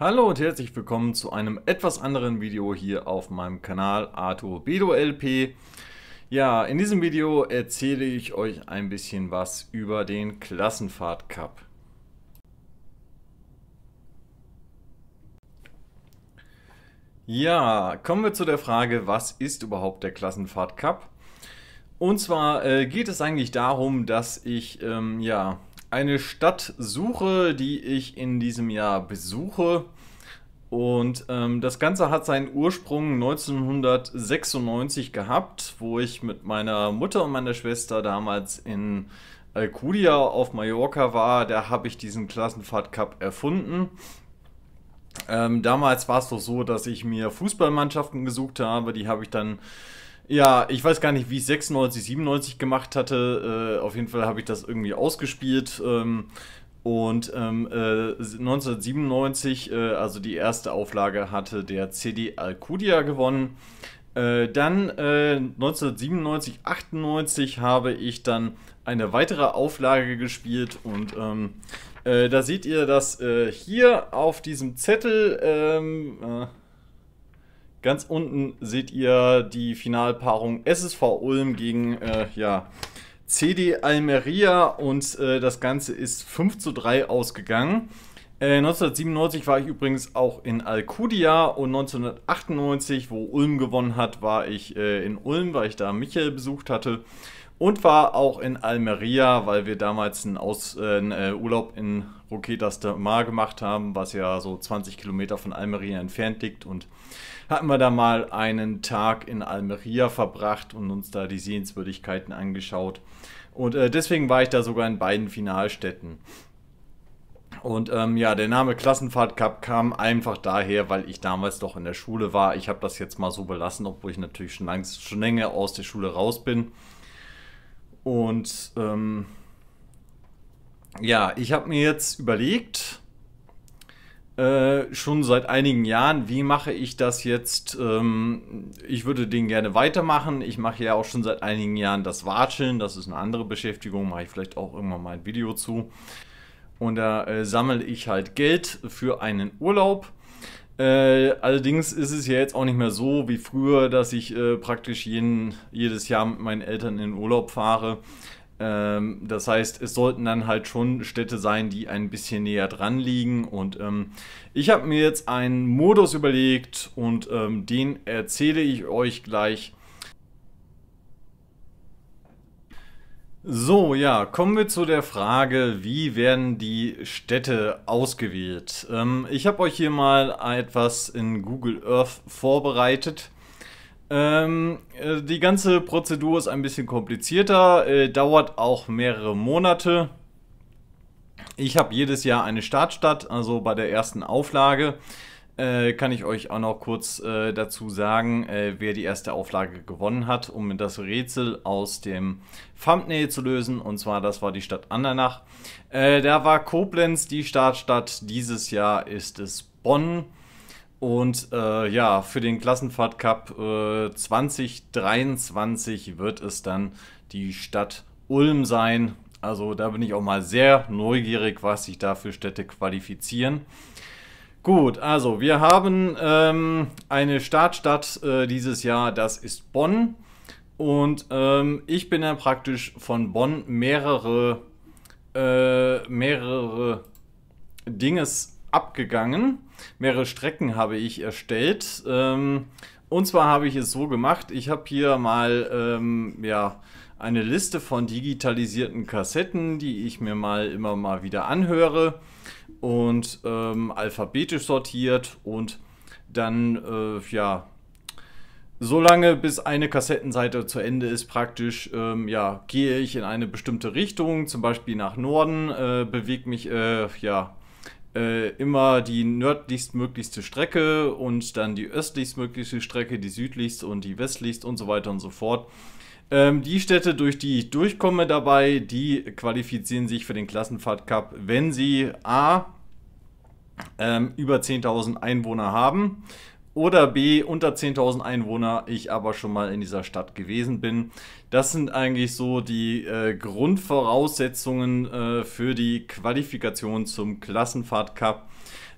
Hallo und herzlich willkommen zu einem etwas anderen Video hier auf meinem Kanal Arthur Bedo LP. Ja, in diesem Video erzähle ich euch ein bisschen was über den Klassenfahrt Cup. Ja, kommen wir zu der Frage, was ist überhaupt der Klassenfahrt Cup? Und zwar äh, geht es eigentlich darum, dass ich ähm, ja eine Stadt suche, die ich in diesem Jahr besuche. Und ähm, das Ganze hat seinen Ursprung 1996 gehabt, wo ich mit meiner Mutter und meiner Schwester damals in Alcudia auf Mallorca war. Da habe ich diesen Klassenfahrtcup erfunden. Ähm, damals war es doch so, dass ich mir Fußballmannschaften gesucht habe. Die habe ich dann ja, ich weiß gar nicht, wie ich 96, 97 gemacht hatte. Äh, auf jeden Fall habe ich das irgendwie ausgespielt. Ähm, und ähm, äh, 1997, äh, also die erste Auflage, hatte der CD Alcudia gewonnen. Äh, dann 1997, äh, 98 habe ich dann eine weitere Auflage gespielt und ähm, äh, da seht ihr das hier auf diesem Zettel. Ähm, Ganz unten seht ihr die Finalpaarung SSV Ulm gegen äh, ja, CD Almeria und äh, das Ganze ist 5 zu 3 ausgegangen. Äh, 1997 war ich übrigens auch in Alcudia und 1998, wo Ulm gewonnen hat, war ich äh, in Ulm, weil ich da Michael besucht hatte und war auch in Almeria, weil wir damals einen, Aus, äh, einen äh, Urlaub in Roquetas de Mar gemacht haben, was ja so 20 Kilometer von Almeria entfernt liegt. Und hatten wir da mal einen Tag in Almeria verbracht und uns da die Sehenswürdigkeiten angeschaut. Und äh, deswegen war ich da sogar in beiden Finalstädten. Und ähm, ja, der Name Klassenfahrt Cup kam einfach daher, weil ich damals doch in der Schule war. Ich habe das jetzt mal so belassen, obwohl ich natürlich schon, lang, schon länger aus der Schule raus bin. Und ähm, ja, ich habe mir jetzt überlegt, äh, schon seit einigen Jahren, wie mache ich das jetzt? Ähm, ich würde den gerne weitermachen. Ich mache ja auch schon seit einigen Jahren das Watscheln, das ist eine andere Beschäftigung, mache ich vielleicht auch irgendwann mal ein Video zu. Und da äh, sammle ich halt Geld für einen Urlaub äh, allerdings ist es ja jetzt auch nicht mehr so wie früher, dass ich äh, praktisch jeden, jedes Jahr mit meinen Eltern in den Urlaub fahre. Ähm, das heißt, es sollten dann halt schon Städte sein, die ein bisschen näher dran liegen. Und ähm, ich habe mir jetzt einen Modus überlegt und ähm, den erzähle ich euch gleich So, ja, kommen wir zu der Frage, wie werden die Städte ausgewählt? Ähm, ich habe euch hier mal etwas in Google Earth vorbereitet. Ähm, äh, die ganze Prozedur ist ein bisschen komplizierter, äh, dauert auch mehrere Monate. Ich habe jedes Jahr eine Startstadt, also bei der ersten Auflage äh, kann ich euch auch noch kurz äh, dazu sagen, äh, wer die erste Auflage gewonnen hat, um das Rätsel aus dem Thumbnail zu lösen. Und zwar, das war die Stadt Andernach. Äh, da war Koblenz die Startstadt. Dieses Jahr ist es Bonn. Und äh, ja, für den Klassenfahrt Cup 2023 wird es dann die Stadt Ulm sein. Also da bin ich auch mal sehr neugierig, was sich da für Städte qualifizieren. Gut, also wir haben ähm, eine Startstadt äh, dieses Jahr, das ist Bonn. Und ähm, ich bin dann praktisch von Bonn mehrere, äh, mehrere Dinges abgegangen. Mehrere Strecken habe ich erstellt. Ähm, und zwar habe ich es so gemacht, ich habe hier mal ähm, ja, eine Liste von digitalisierten Kassetten, die ich mir mal immer mal wieder anhöre und ähm, alphabetisch sortiert und dann äh, ja so lange bis eine Kassettenseite zu Ende ist praktisch ähm, ja gehe ich in eine bestimmte Richtung zum Beispiel nach Norden äh, bewegt mich äh, ja äh, immer die nördlichstmöglichste Strecke und dann die östlichstmöglichste Strecke, die südlichst und die westlichst und so weiter und so fort. Ähm, die Städte, durch die ich durchkomme dabei, die qualifizieren sich für den Klassenfahrtcup, wenn sie A ähm, über 10.000 Einwohner haben oder B unter 10.000 Einwohner, ich aber schon mal in dieser Stadt gewesen bin. Das sind eigentlich so die äh, Grundvoraussetzungen äh, für die Qualifikation zum Klassenfahrtcup.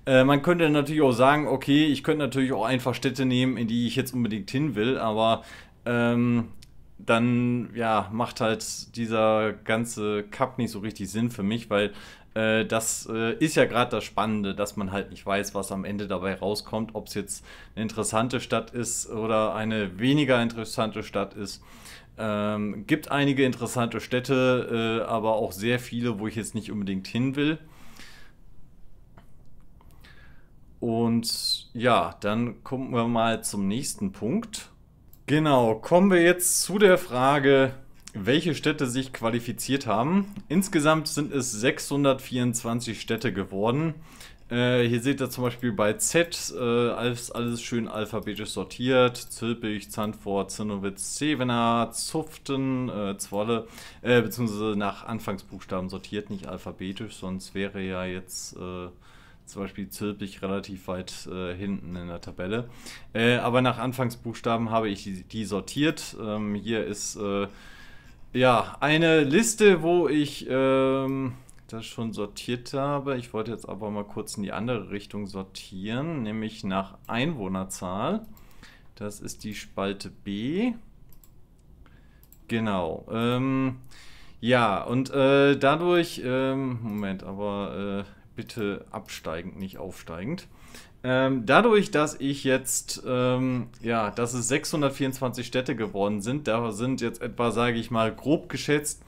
Äh, man könnte natürlich auch sagen, okay, ich könnte natürlich auch einfach Städte nehmen, in die ich jetzt unbedingt hin will, aber ähm, dann ja, macht halt dieser ganze Cup nicht so richtig Sinn für mich, weil äh, das äh, ist ja gerade das Spannende, dass man halt nicht weiß, was am Ende dabei rauskommt, ob es jetzt eine interessante Stadt ist oder eine weniger interessante Stadt ist. Ähm, gibt einige interessante Städte, äh, aber auch sehr viele, wo ich jetzt nicht unbedingt hin will. Und ja, dann kommen wir mal zum nächsten Punkt. Genau, kommen wir jetzt zu der Frage, welche Städte sich qualifiziert haben. Insgesamt sind es 624 Städte geworden. Äh, hier seht ihr zum Beispiel bei Z äh, alles, alles, schön alphabetisch sortiert. Zülpig, Zandvoort, Zinnowitz, Zevener, Zuften, äh, Zwolle, äh, beziehungsweise nach Anfangsbuchstaben sortiert, nicht alphabetisch, sonst wäre ja jetzt äh, zum Beispiel zirp ich relativ weit äh, hinten in der Tabelle. Äh, aber nach Anfangsbuchstaben habe ich die, die sortiert. Ähm, hier ist äh, ja eine Liste, wo ich ähm, das schon sortiert habe. Ich wollte jetzt aber mal kurz in die andere Richtung sortieren, nämlich nach Einwohnerzahl. Das ist die Spalte B. Genau. Ähm, ja, und äh, dadurch, ähm, Moment, aber äh, bitte absteigend, nicht aufsteigend. Ähm, dadurch, dass ich jetzt, ähm, ja, dass es 624 Städte geworden sind, da sind jetzt etwa, sage ich mal, grob geschätzt,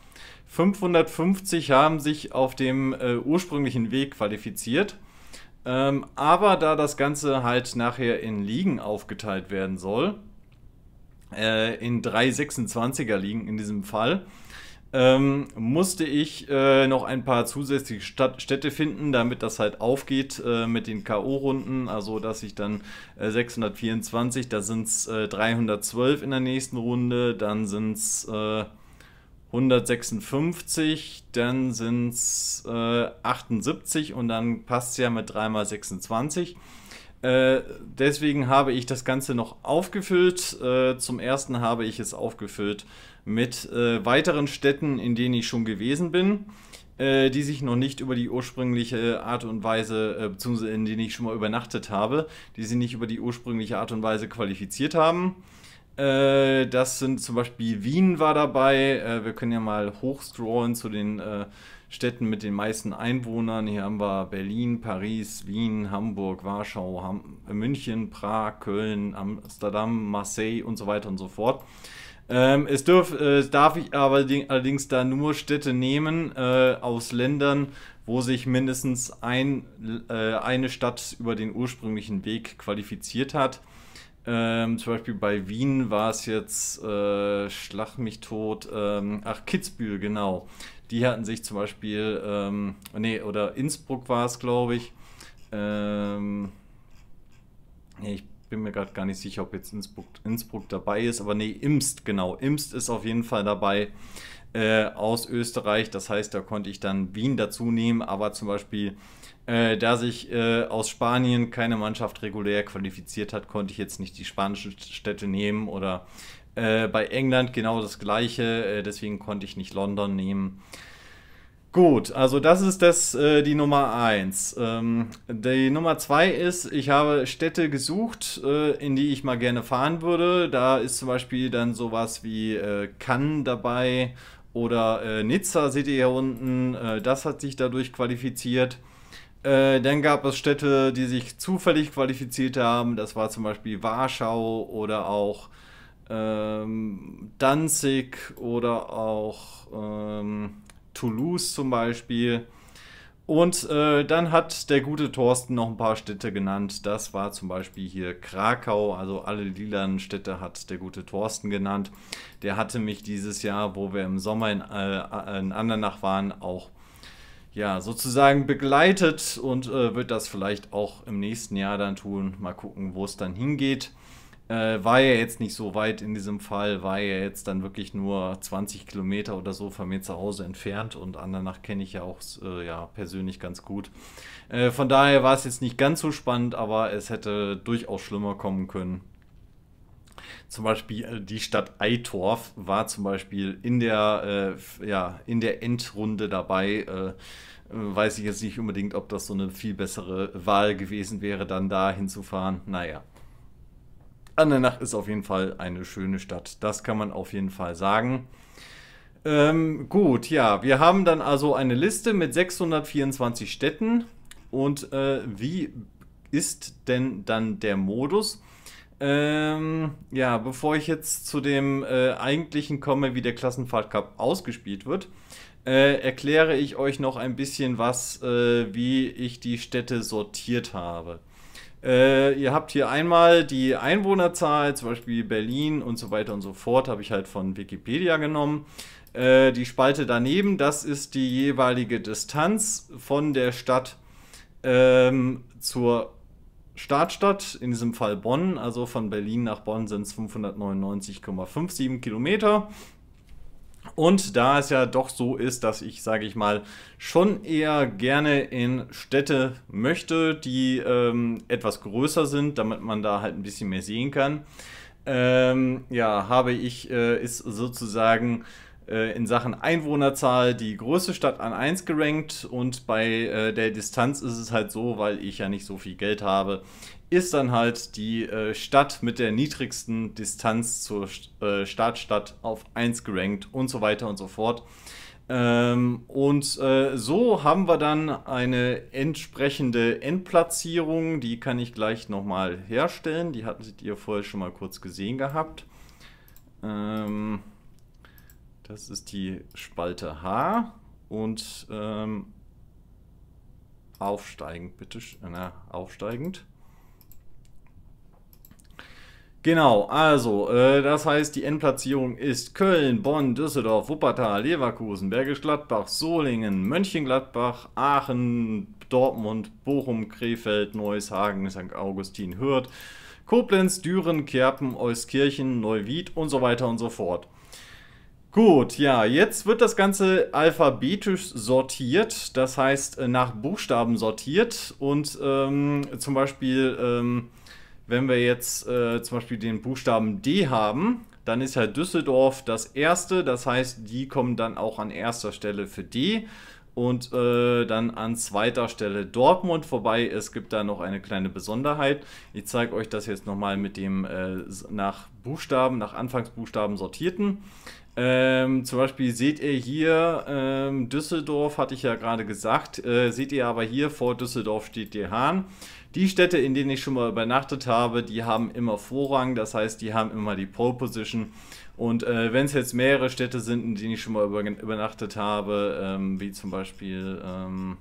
550 haben sich auf dem äh, ursprünglichen Weg qualifiziert. Ähm, aber da das Ganze halt nachher in Ligen aufgeteilt werden soll, äh, in drei 26er Ligen in diesem Fall, ähm, musste ich äh, noch ein paar zusätzliche Stadt Städte finden, damit das halt aufgeht äh, mit den K.O.-Runden. Also, dass ich dann äh, 624, da sind es 312 in der nächsten Runde, dann sind es 156, dann sind es 78 und dann passt es ja mit 3 x 26. Äh, deswegen habe ich das Ganze noch aufgefüllt. Äh, zum ersten habe ich es aufgefüllt mit äh, weiteren Städten, in denen ich schon gewesen bin, äh, die sich noch nicht über die ursprüngliche Art und Weise, äh, beziehungsweise in denen ich schon mal übernachtet habe, die sich nicht über die ursprüngliche Art und Weise qualifiziert haben. Äh, das sind zum Beispiel Wien war dabei. wir können ja mal hochscrollen zu den Städten mit den meisten Einwohnern. Hier haben wir Berlin, Paris, Wien, Hamburg, Warschau, Ham München, Prag, Köln, Amsterdam, Marseille und so weiter und so fort. Ähm, es, dürf, äh, darf ich aber allerdings da nur Städte nehmen äh, aus Ländern, wo sich mindestens ein, äh, eine Stadt über den ursprünglichen Weg qualifiziert hat. Ähm, zum Beispiel bei Wien war es jetzt äh, Schlag mich tot, ähm, ach Kitzbühel, genau. Die hatten sich zum Beispiel, ähm, nee, oder Innsbruck war es, glaube ich. Ähm, nee, ich bin mir gerade gar nicht sicher, ob jetzt Innsbruck, Innsbruck dabei ist, aber nee, Imst, genau. Imst ist auf jeden Fall dabei äh, aus Österreich. Das heißt, da konnte ich dann Wien dazu nehmen, aber zum Beispiel äh, da sich äh, aus Spanien keine Mannschaft regulär qualifiziert hat, konnte ich jetzt nicht die spanischen Städte nehmen oder äh, bei England genau das gleiche, äh, deswegen konnte ich nicht London nehmen. Gut, also das ist das, äh, die Nummer 1. Ähm, die Nummer 2 ist, ich habe Städte gesucht, äh, in die ich mal gerne fahren würde. Da ist zum Beispiel dann sowas wie Cannes dabei oder Nizza seht ihr hier unten. das hat sich dadurch qualifiziert. Äh, dann gab es Städte, die sich zufällig qualifiziert haben. Das war zum Beispiel Warschau oder auch ähm, Danzig oder auch ähm, Toulouse zum Beispiel. Und äh, dann hat der gute Thorsten noch ein paar Städte genannt. Das war zum Beispiel hier Krakau, also alle lilanen Städte hat der gute Thorsten genannt. Der hatte mich dieses Jahr, wo wir im Sommer in, äh, in Andernach waren, auch ja, sozusagen begleitet und äh, wird das vielleicht auch im nächsten Jahr dann tun. Mal gucken, wo es dann hingeht. Äh, war ja jetzt nicht so weit in diesem Fall, war ja jetzt dann wirklich nur 20 Kilometer oder so von mir zu Hause entfernt und Andernach kenne ich ja auch äh, ja, persönlich ganz gut. Äh, von daher war es jetzt nicht ganz so spannend, aber es hätte durchaus schlimmer kommen können. Zum Beispiel äh, die Stadt Eitorf war zum Beispiel in der, äh, ja, in der Endrunde dabei. Äh, weiß ich jetzt nicht unbedingt, ob das so eine viel bessere Wahl gewesen wäre, dann da hinzufahren. Naja. Andernach ist auf jeden Fall eine schöne Stadt. Das kann man auf jeden Fall sagen. Ähm, gut, ja, wir haben dann also eine Liste mit 624 Städten. Und äh, wie ist denn dann der Modus? Ähm, ja, bevor ich jetzt zu dem äh, eigentlichen komme, wie der Klassenfahrtcup ausgespielt wird, äh, erkläre ich euch noch ein bisschen was, äh, wie ich die Städte sortiert habe. Äh, ihr habt hier einmal die Einwohnerzahl, zum Beispiel Berlin und so weiter und so fort, habe ich halt von Wikipedia genommen. Äh, die Spalte daneben, das ist die jeweilige Distanz von der Stadt ähm, zur Startstadt, in diesem Fall Bonn. Also von Berlin nach Bonn sind es 599,57 Kilometer. Und da es ja doch so ist, dass ich, sage ich mal, schon eher gerne in Städte möchte, die ähm, etwas größer sind, damit man da halt ein bisschen mehr sehen kann, ähm, ja, habe ich, äh, ist sozusagen äh, in Sachen Einwohnerzahl die größte Stadt an 1 gerankt und bei äh, der Distanz ist es halt so, weil ich ja nicht so viel Geld habe, ist dann halt die äh, Stadt mit der niedrigsten Distanz zur äh, Startstadt auf 1 gerankt und so weiter und so fort. Ähm, und äh, so haben wir dann eine entsprechende Endplatzierung, die kann ich gleich nochmal herstellen, die hattet ihr vorher schon mal kurz gesehen gehabt. Ähm, das ist die Spalte H und ähm, aufsteigend, bitte, äh, na, aufsteigend. Genau, also, äh, das heißt, die Endplatzierung ist Köln, Bonn, Düsseldorf, Wuppertal, Leverkusen, Bergisch Gladbach, Solingen, Mönchengladbach, Aachen, Dortmund, Bochum, Krefeld, Neushagen, St. Augustin, Hürth, Koblenz, Düren, Kerpen, Euskirchen, Neuwied und so weiter und so fort. Gut, ja, jetzt wird das Ganze alphabetisch sortiert, das heißt äh, nach Buchstaben sortiert und ähm, zum Beispiel, ähm, wenn wir jetzt äh, zum Beispiel den Buchstaben D haben, dann ist ja Düsseldorf das erste, das heißt, die kommen dann auch an erster Stelle für D. Und äh, dann an zweiter Stelle Dortmund vorbei. Es gibt da noch eine kleine Besonderheit. Ich zeige euch das jetzt nochmal mit dem äh, nach Buchstaben, nach Anfangsbuchstaben sortierten. Ähm, zum Beispiel seht ihr hier ähm, Düsseldorf, hatte ich ja gerade gesagt. Äh, seht ihr aber hier vor Düsseldorf steht der Hahn. Die Städte, in denen ich schon mal übernachtet habe, die haben immer Vorrang. Das heißt, die haben immer die Pole Position. Und äh, wenn es jetzt mehrere Städte sind, in denen ich schon mal über, übernachtet habe, ähm, wie zum Beispiel ähm,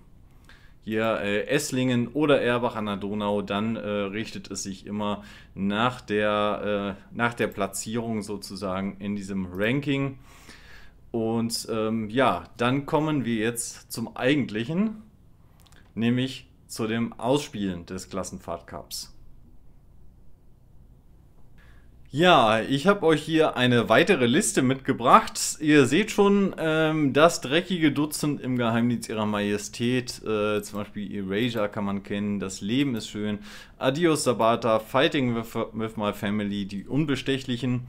hier äh, Esslingen oder Erbach an der Donau, dann äh, richtet es sich immer nach der, äh, nach der Platzierung sozusagen in diesem Ranking. Und ähm, ja, dann kommen wir jetzt zum eigentlichen, nämlich zu dem Ausspielen des Klassenfahrtcups. Ja, ich habe euch hier eine weitere Liste mitgebracht. Ihr seht schon, ähm, das dreckige Dutzend im Geheimdienst ihrer Majestät, äh, zum Beispiel Erasure kann man kennen, Das Leben ist schön, Adios Sabata, Fighting with, with My Family, Die Unbestechlichen.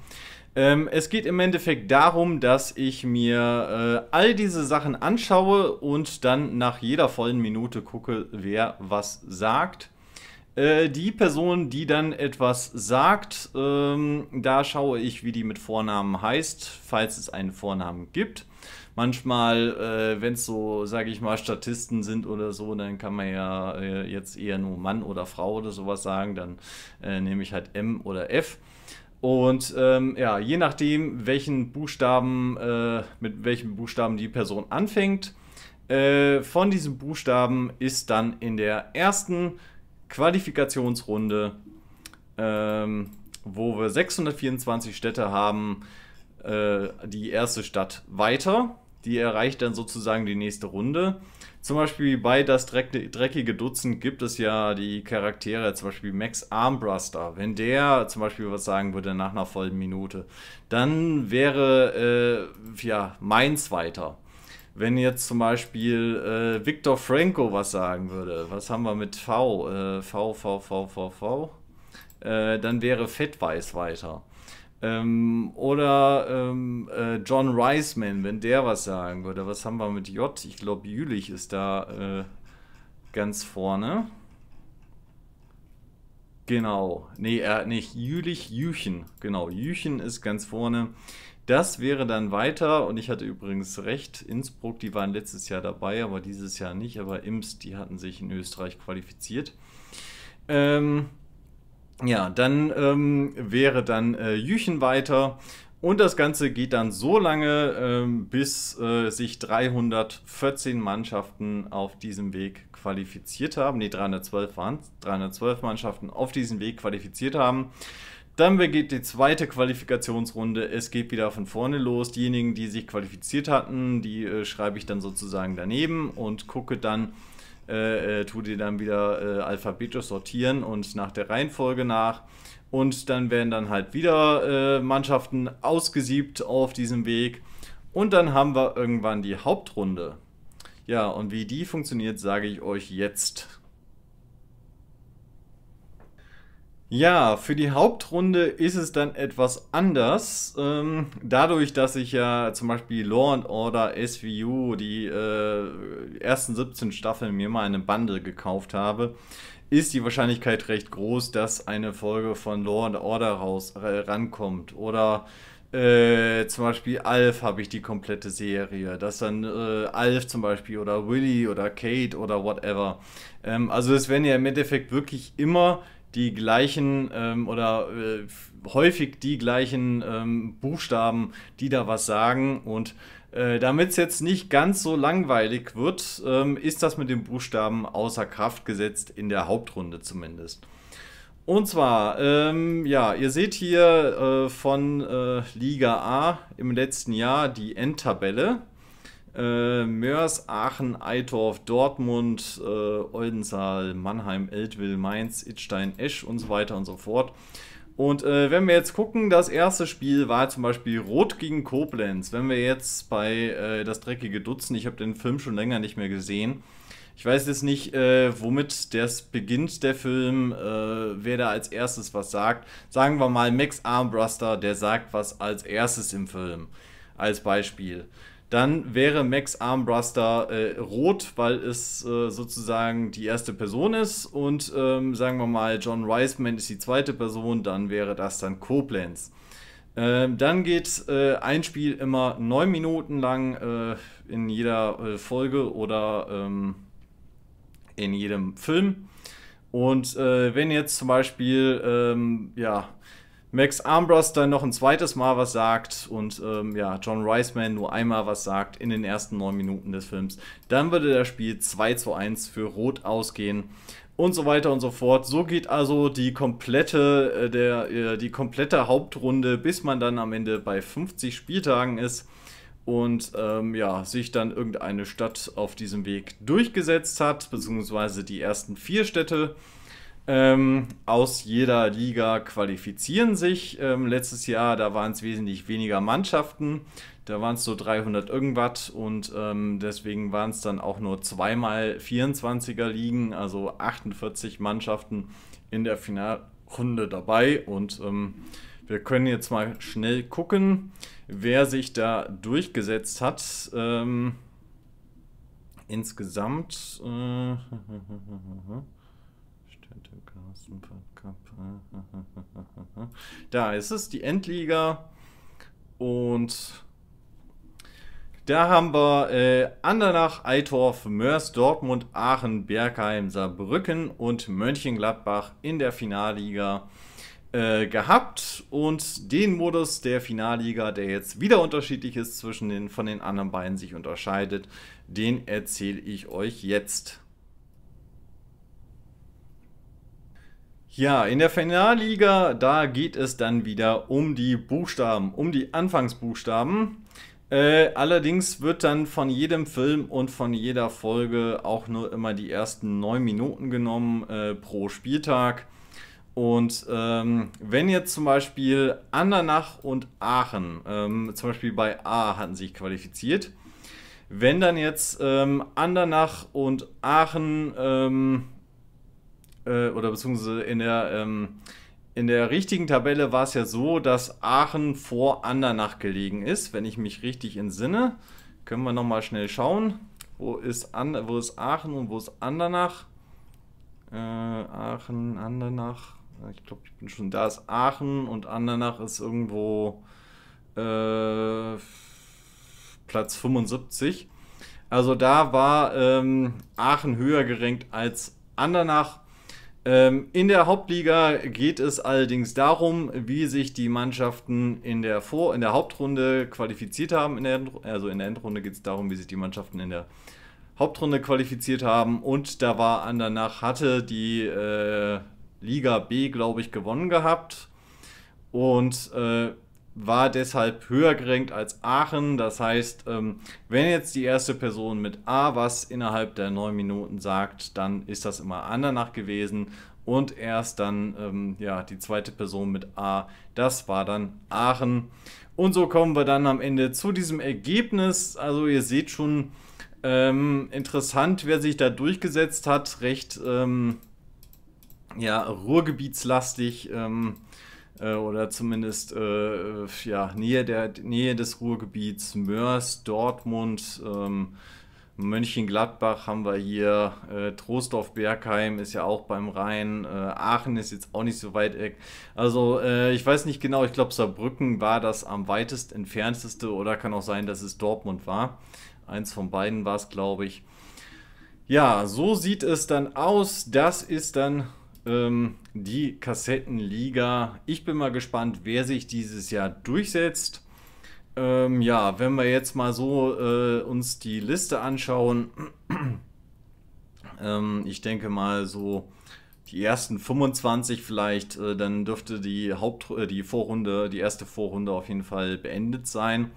Ähm, es geht im Endeffekt darum, dass ich mir äh, all diese Sachen anschaue und dann nach jeder vollen Minute gucke, wer was sagt. Äh, die Person, die dann etwas sagt, ähm, da schaue ich, wie die mit Vornamen heißt, falls es einen Vornamen gibt. Manchmal, äh, wenn es so, sage ich mal, Statisten sind oder so, dann kann man ja äh, jetzt eher nur Mann oder Frau oder sowas sagen. Dann äh, nehme ich halt M oder F. Und ähm, ja, je nachdem, welchen Buchstaben, äh, mit welchen Buchstaben die Person anfängt, äh, von diesen Buchstaben ist dann in der ersten Qualifikationsrunde, ähm, wo wir 624 Städte haben, äh, die erste Stadt weiter. Die erreicht dann sozusagen die nächste Runde. Zum Beispiel bei das dreckige Dutzend gibt es ja die Charaktere, zum Beispiel Max Armbruster. Wenn der zum Beispiel was sagen würde nach einer vollen Minute, dann wäre äh, ja, Mainz weiter wenn jetzt zum Beispiel äh, Viktor Franco was sagen würde, was haben wir mit V? Äh, v, V, V, V, V. Äh, dann wäre Fettweiß weiter. Ähm, oder ähm, äh, John Reisman, wenn der was sagen würde. Was haben wir mit J? Ich glaube, Jülich ist da äh, ganz vorne. Genau. Nee, er nicht Jülich, Jüchen. Genau, Jüchen ist ganz vorne. Das wäre dann weiter, und ich hatte übrigens recht, Innsbruck, die waren letztes Jahr dabei, aber dieses Jahr nicht, aber Imst, die hatten sich in Österreich qualifiziert. Ähm, ja, dann ähm, wäre dann äh, Jüchen weiter und das Ganze geht dann so lange, ähm, bis äh, sich 314 Mannschaften auf diesem Weg qualifiziert haben. Ne, 312 waren es. 312 Mannschaften auf diesem Weg qualifiziert haben. Dann beginnt die zweite Qualifikationsrunde. Es geht wieder von vorne los. Diejenigen, die sich qualifiziert hatten, die äh, schreibe ich dann sozusagen daneben und gucke dann, äh, äh, tue die dann wieder äh, alphabetisch sortieren und nach der Reihenfolge nach. Und dann werden dann halt wieder äh, Mannschaften ausgesiebt auf diesem Weg. Und dann haben wir irgendwann die Hauptrunde. Ja, und wie die funktioniert, sage ich euch jetzt. Ja, für die Hauptrunde ist es dann etwas anders. Ähm, dadurch, dass ich ja zum Beispiel Law and Order SVU die äh, ersten 17 Staffeln mir mal eine Bande gekauft habe, ist die Wahrscheinlichkeit recht groß, dass eine Folge von Law and Order raus äh, rankommt. Oder äh, zum Beispiel Alf habe ich die komplette Serie, dass dann äh, Alf zum Beispiel oder Willy oder Kate oder whatever. Ähm, also es werden ja im Endeffekt wirklich immer die gleichen ähm, oder äh, häufig die gleichen ähm, Buchstaben, die da was sagen. Und äh, damit es jetzt nicht ganz so langweilig wird, ähm, ist das mit den Buchstaben außer Kraft gesetzt, in der Hauptrunde zumindest. Und zwar, ähm, ja, ihr seht hier äh, von äh, Liga A im letzten Jahr die Endtabelle. Äh, Mörs, Aachen, Eitorf, Dortmund, äh, Oldenzaal, Mannheim, Eltville, Mainz, Itstein, Esch und so weiter und so fort. Und äh, wenn wir jetzt gucken, das erste Spiel war zum Beispiel Rot gegen Koblenz. Wenn wir jetzt bei äh, Das dreckige Dutzend, ich habe den Film schon länger nicht mehr gesehen, ich weiß jetzt nicht, äh, womit das beginnt, der Film, äh, wer da als erstes was sagt. Sagen wir mal Max Armbruster, der sagt was als erstes im Film, als Beispiel dann wäre Max Armbruster äh, rot, weil es äh, sozusagen die erste Person ist. Und ähm, sagen wir mal, John Reisman ist die zweite Person, dann wäre das dann Koblenz. Ähm, dann geht äh, ein Spiel immer neun Minuten lang äh, in jeder äh, Folge oder ähm, in jedem Film. Und äh, wenn jetzt zum Beispiel, ähm, ja, Max Armbrust dann noch ein zweites Mal was sagt und ähm, ja, John Riceman nur einmal was sagt in den ersten neun Minuten des Films. Dann würde das Spiel 2 zu 1 für Rot ausgehen und so weiter und so fort. So geht also die komplette, äh, der, äh, die komplette Hauptrunde, bis man dann am Ende bei 50 Spieltagen ist und ähm, ja, sich dann irgendeine Stadt auf diesem Weg durchgesetzt hat, beziehungsweise die ersten vier Städte. Ähm, aus jeder Liga qualifizieren sich. Ähm, letztes Jahr, da waren es wesentlich weniger Mannschaften. Da waren es so 300 irgendwas und ähm, deswegen waren es dann auch nur zweimal 24er Ligen, also 48 Mannschaften in der Finalrunde dabei. Und ähm, wir können jetzt mal schnell gucken, wer sich da durchgesetzt hat. Ähm, insgesamt. Äh, Da ist es, die Endliga. Und da haben wir äh, Andernach, Eitorf, Mörs, Dortmund, Aachen, Bergheim, Saarbrücken und Mönchengladbach in der Finalliga äh, gehabt und den Modus der Finalliga, der jetzt wieder unterschiedlich ist zwischen den von den anderen beiden sich unterscheidet, den erzähle ich euch jetzt. Ja, in der Finalliga, da geht es dann wieder um die Buchstaben, um die Anfangsbuchstaben. Äh, allerdings wird dann von jedem Film und von jeder Folge auch nur immer die ersten neun Minuten genommen äh, pro Spieltag. Und ähm, wenn jetzt zum Beispiel Andernach und Aachen, ähm, zum Beispiel bei A hatten sich qualifiziert, wenn dann jetzt ähm, Andernach und Aachen ähm, äh, oder beziehungsweise in der, ähm, in der richtigen Tabelle war es ja so, dass Aachen vor Andernach gelegen ist, wenn ich mich richtig entsinne. Können wir nochmal schnell schauen. Wo ist, And wo ist Aachen und wo ist Andernach? Äh, Aachen, Andernach. Ich glaube, ich bin schon da. Ist Aachen und Andernach ist irgendwo äh, Platz 75. Also da war ähm, Aachen höher gerankt als Andernach ähm, in der Hauptliga geht es allerdings darum, wie sich die Mannschaften in der, Vor in der Hauptrunde qualifiziert haben. In der also in der Endrunde geht es darum, wie sich die Mannschaften in der Hauptrunde qualifiziert haben. Und da war an danach hatte die äh, Liga B, glaube ich, gewonnen gehabt. Und äh, war deshalb höher gerankt als Aachen. Das heißt, ähm, wenn jetzt die erste Person mit A was innerhalb der neun Minuten sagt, dann ist das immer Andernach gewesen. Und erst dann ähm, ja, die zweite Person mit A, das war dann Aachen. Und so kommen wir dann am Ende zu diesem Ergebnis. Also ihr seht schon, ähm, interessant, wer sich da durchgesetzt hat. Recht ähm, ja, ruhrgebietslastig äh, oder zumindest äh, äh, ja, Nähe, der, Nähe des Ruhrgebiets, Mörs, Dortmund, ähm, Mönchengladbach haben wir hier, äh, Trostorf Bergheim ist ja auch beim Rhein, äh, Aachen ist jetzt auch nicht so weit weg. Also äh, ich weiß nicht genau, ich glaube Saarbrücken war das am weitest entfernteste oder kann auch sein, dass es Dortmund war. Eins von beiden war es, glaube ich. Ja, so sieht es dann aus. Das ist dann ähm, die Kassettenliga. Ich bin mal gespannt, wer sich dieses Jahr durchsetzt. Ähm, ja, wenn wir jetzt mal so äh, uns die Liste anschauen, ähm, ich denke mal so die ersten 25 vielleicht, äh, dann dürfte die Haupt, äh, die Vorrunde, die erste Vorrunde auf jeden Fall beendet sein.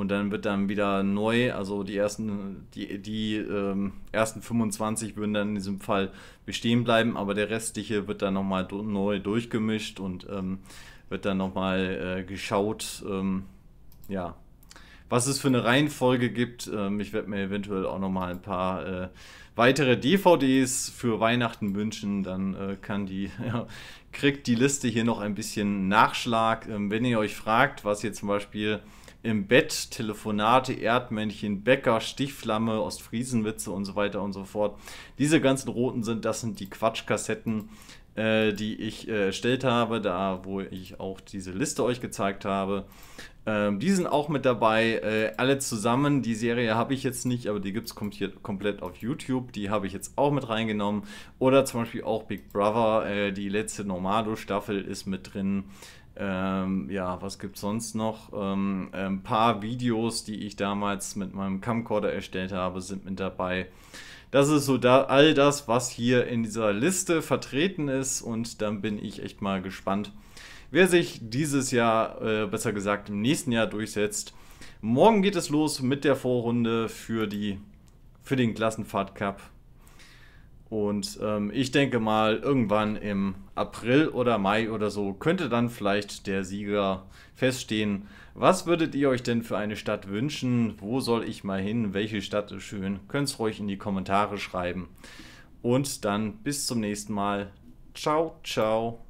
Und dann wird dann wieder neu, also die ersten, die, die ähm, ersten 25 würden dann in diesem Fall bestehen bleiben, aber der restliche wird dann nochmal do, neu durchgemischt und ähm, wird dann nochmal äh, geschaut, ähm, ja, was es für eine Reihenfolge gibt. Ähm, ich werde mir eventuell auch nochmal ein paar äh, weitere DVDs für Weihnachten wünschen. Dann äh, kann die, ja, kriegt die Liste hier noch ein bisschen Nachschlag. Ähm, wenn ihr euch fragt, was ihr zum Beispiel im Bett, Telefonate, Erdmännchen, Bäcker, Stichflamme, Ostfriesenwitze und so weiter und so fort. Diese ganzen roten sind, das sind die Quatschkassetten, äh, die ich äh, erstellt habe, da wo ich auch diese Liste euch gezeigt habe. Ähm, die sind auch mit dabei, äh, alle zusammen. Die Serie habe ich jetzt nicht, aber die gibt es kom komplett auf YouTube. Die habe ich jetzt auch mit reingenommen. Oder zum Beispiel auch Big Brother, äh, die letzte Normado-Staffel ist mit drin. Ähm, ja, was gibt es sonst noch? Ähm, ein paar Videos, die ich damals mit meinem Camcorder erstellt habe, sind mit dabei. Das ist so da, all das, was hier in dieser Liste vertreten ist und dann bin ich echt mal gespannt, wer sich dieses Jahr, äh, besser gesagt im nächsten Jahr durchsetzt. Morgen geht es los mit der Vorrunde für, die, für den Klassenfahrt Cup und ähm, ich denke mal, irgendwann im April oder Mai oder so könnte dann vielleicht der Sieger feststehen. Was würdet ihr euch denn für eine Stadt wünschen? Wo soll ich mal hin? Welche Stadt ist schön? Könnt es ruhig in die Kommentare schreiben. Und dann bis zum nächsten Mal. Ciao, ciao.